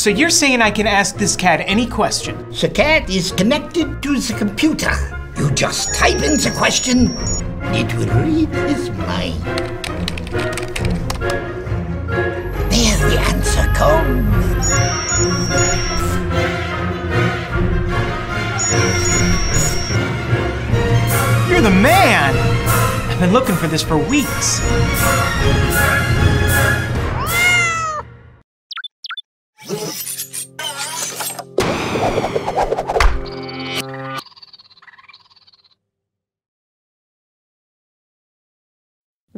So you're saying I can ask this cat any question? The cat is connected to the computer. You just type in the question, it will read his mind. There the answer comes. You're the man! I've been looking for this for weeks.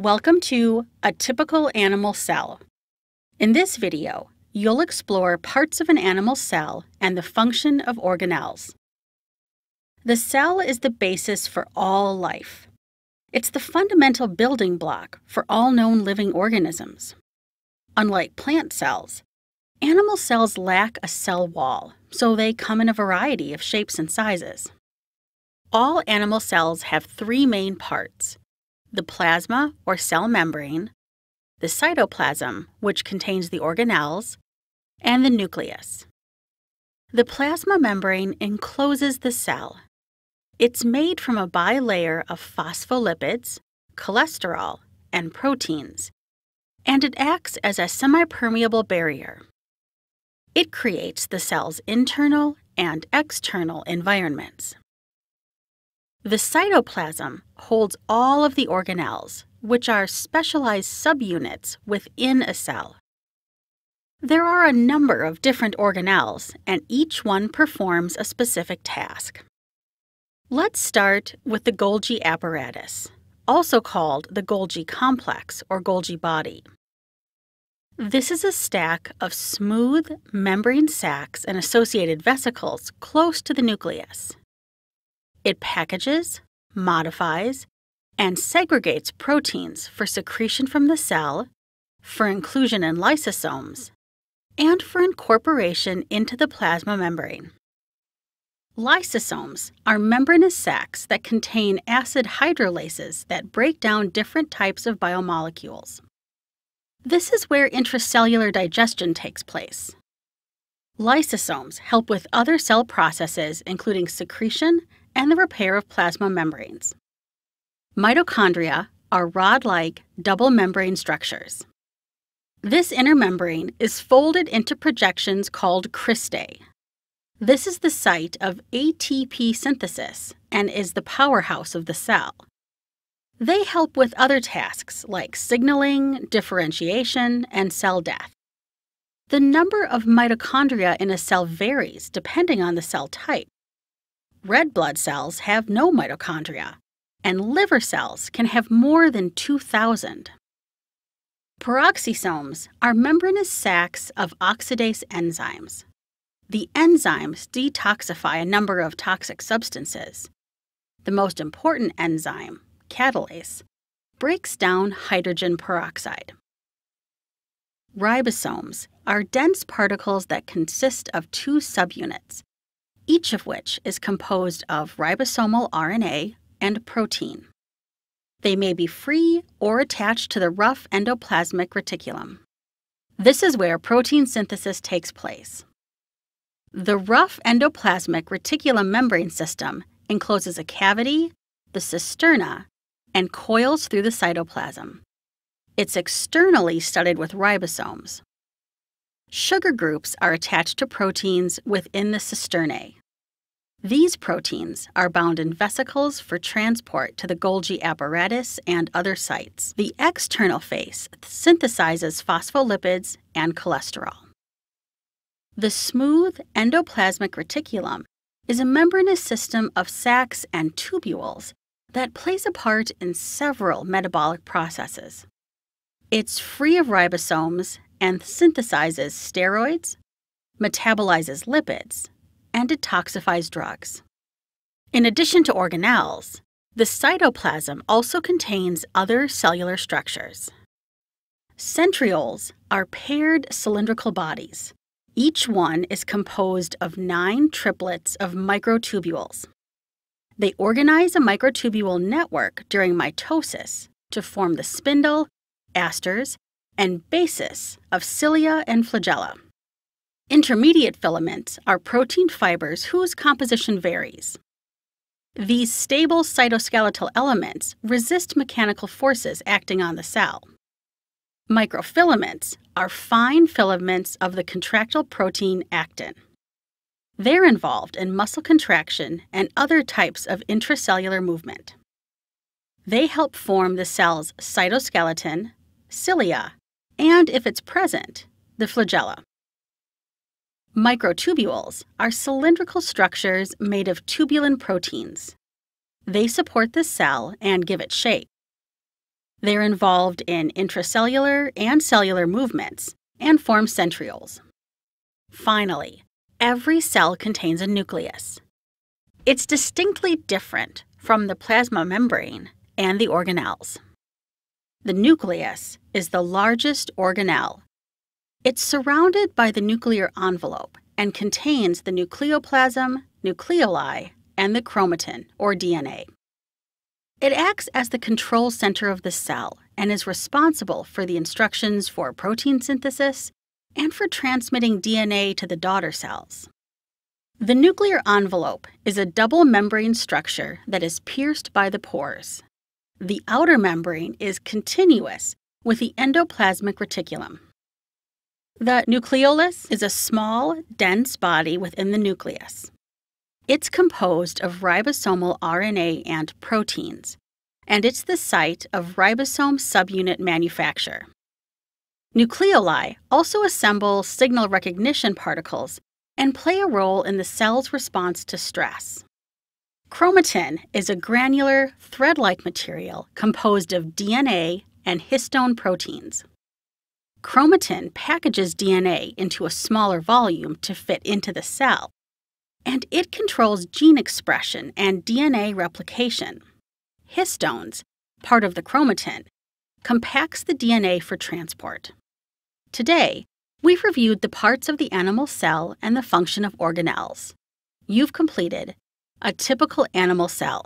Welcome to A Typical Animal Cell. In this video, you'll explore parts of an animal cell and the function of organelles. The cell is the basis for all life. It's the fundamental building block for all known living organisms. Unlike plant cells, animal cells lack a cell wall, so they come in a variety of shapes and sizes. All animal cells have three main parts the plasma or cell membrane, the cytoplasm, which contains the organelles, and the nucleus. The plasma membrane encloses the cell. It's made from a bilayer of phospholipids, cholesterol, and proteins, and it acts as a semipermeable barrier. It creates the cell's internal and external environments. The cytoplasm holds all of the organelles, which are specialized subunits within a cell. There are a number of different organelles, and each one performs a specific task. Let's start with the Golgi apparatus, also called the Golgi complex or Golgi body. This is a stack of smooth membrane sacs and associated vesicles close to the nucleus. It packages, modifies, and segregates proteins for secretion from the cell, for inclusion in lysosomes, and for incorporation into the plasma membrane. Lysosomes are membranous sacs that contain acid hydrolases that break down different types of biomolecules. This is where intracellular digestion takes place. Lysosomes help with other cell processes, including secretion and the repair of plasma membranes. Mitochondria are rod like double membrane structures. This inner membrane is folded into projections called cristae. This is the site of ATP synthesis and is the powerhouse of the cell. They help with other tasks like signaling, differentiation, and cell death. The number of mitochondria in a cell varies depending on the cell type. Red blood cells have no mitochondria, and liver cells can have more than 2,000. Peroxisomes are membranous sacs of oxidase enzymes. The enzymes detoxify a number of toxic substances. The most important enzyme, catalase, breaks down hydrogen peroxide. Ribosomes are dense particles that consist of two subunits, each of which is composed of ribosomal RNA and protein. They may be free or attached to the rough endoplasmic reticulum. This is where protein synthesis takes place. The rough endoplasmic reticulum membrane system encloses a cavity, the cisterna, and coils through the cytoplasm. It's externally studded with ribosomes, Sugar groups are attached to proteins within the cisternae. These proteins are bound in vesicles for transport to the Golgi apparatus and other sites. The external face synthesizes phospholipids and cholesterol. The smooth endoplasmic reticulum is a membranous system of sacs and tubules that plays a part in several metabolic processes. It's free of ribosomes and synthesizes steroids, metabolizes lipids, and detoxifies drugs. In addition to organelles, the cytoplasm also contains other cellular structures. Centrioles are paired cylindrical bodies. Each one is composed of nine triplets of microtubules. They organize a microtubule network during mitosis to form the spindle, asters, and basis of cilia and flagella. Intermediate filaments are protein fibers whose composition varies. These stable cytoskeletal elements resist mechanical forces acting on the cell. Microfilaments are fine filaments of the contractile protein actin. They're involved in muscle contraction and other types of intracellular movement. They help form the cell's cytoskeleton, cilia, and if it's present, the flagella. Microtubules are cylindrical structures made of tubulin proteins. They support the cell and give it shape. They're involved in intracellular and cellular movements and form centrioles. Finally, every cell contains a nucleus. It's distinctly different from the plasma membrane and the organelles the nucleus, is the largest organelle. It's surrounded by the nuclear envelope and contains the nucleoplasm, nucleoli, and the chromatin, or DNA. It acts as the control center of the cell and is responsible for the instructions for protein synthesis and for transmitting DNA to the daughter cells. The nuclear envelope is a double membrane structure that is pierced by the pores the outer membrane is continuous with the endoplasmic reticulum. The nucleolus is a small, dense body within the nucleus. It's composed of ribosomal RNA and proteins, and it's the site of ribosome subunit manufacture. Nucleoli also assemble signal recognition particles and play a role in the cell's response to stress. Chromatin is a granular, thread like material composed of DNA and histone proteins. Chromatin packages DNA into a smaller volume to fit into the cell, and it controls gene expression and DNA replication. Histones, part of the chromatin, compacts the DNA for transport. Today, we've reviewed the parts of the animal cell and the function of organelles. You've completed a typical animal cell.